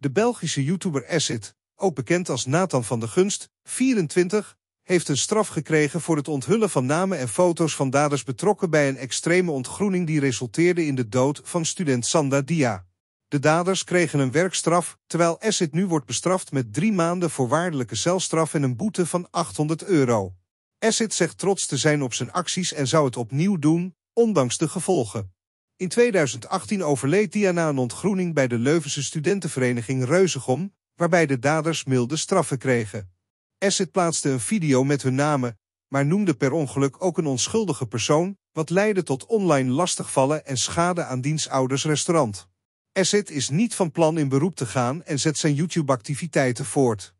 De Belgische YouTuber Acid, ook bekend als Nathan van de Gunst, 24, heeft een straf gekregen voor het onthullen van namen en foto's van daders betrokken bij een extreme ontgroening die resulteerde in de dood van student Sanda Dia. De daders kregen een werkstraf, terwijl Acid nu wordt bestraft met drie maanden voorwaardelijke celstraf en een boete van 800 euro. Acid zegt trots te zijn op zijn acties en zou het opnieuw doen, ondanks de gevolgen. In 2018 overleed Diana een ontgroening bij de Leuvense studentenvereniging Reuzegom, waarbij de daders milde straffen kregen. Asset plaatste een video met hun namen, maar noemde per ongeluk ook een onschuldige persoon, wat leidde tot online lastigvallen en schade aan diens ouders restaurant. Asset is niet van plan in beroep te gaan en zet zijn YouTube-activiteiten voort.